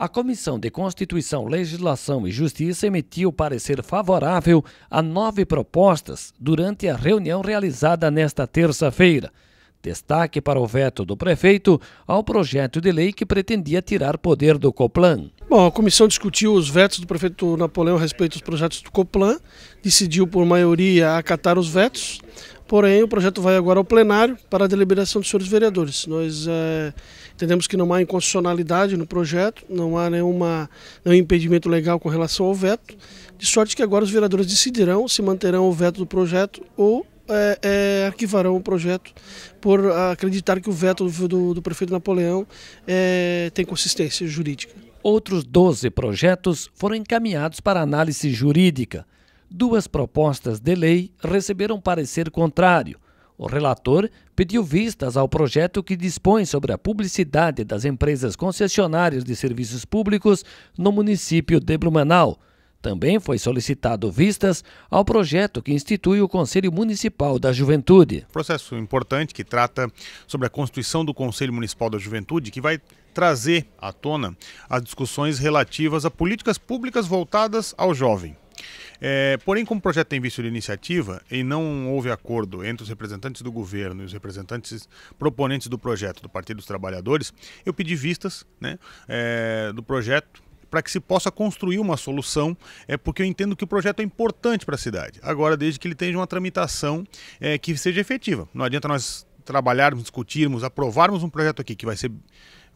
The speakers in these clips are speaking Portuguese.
a Comissão de Constituição, Legislação e Justiça emitiu parecer favorável a nove propostas durante a reunião realizada nesta terça-feira. Destaque para o veto do prefeito ao projeto de lei que pretendia tirar poder do Coplan. Bom, a comissão discutiu os vetos do prefeito Napoleão a respeito dos projetos do Coplan, decidiu por maioria acatar os vetos. Porém, o projeto vai agora ao plenário para a deliberação dos senhores vereadores. Nós é, entendemos que não há inconstitucionalidade no projeto, não há nenhuma, nenhum impedimento legal com relação ao veto, de sorte que agora os vereadores decidirão se manterão o veto do projeto ou é, é, arquivarão o projeto por acreditar que o veto do, do prefeito Napoleão tem consistência jurídica. Outros 12 projetos foram encaminhados para análise jurídica duas propostas de lei receberam parecer contrário. O relator pediu vistas ao projeto que dispõe sobre a publicidade das empresas concessionárias de serviços públicos no município de Blumenau. Também foi solicitado vistas ao projeto que institui o Conselho Municipal da Juventude. Processo importante que trata sobre a constituição do Conselho Municipal da Juventude, que vai trazer à tona as discussões relativas a políticas públicas voltadas ao jovem. É, porém, como o projeto tem visto de iniciativa e não houve acordo entre os representantes do governo e os representantes proponentes do projeto do Partido dos Trabalhadores, eu pedi vistas né, é, do projeto para que se possa construir uma solução, é porque eu entendo que o projeto é importante para a cidade. Agora, desde que ele tenha uma tramitação é, que seja efetiva. Não adianta nós trabalharmos, discutirmos, aprovarmos um projeto aqui que vai ser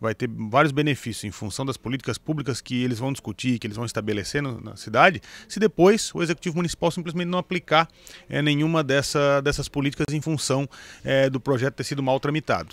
vai ter vários benefícios em função das políticas públicas que eles vão discutir, que eles vão estabelecer no, na cidade, se depois o Executivo Municipal simplesmente não aplicar é, nenhuma dessa, dessas políticas em função é, do projeto ter sido mal tramitado.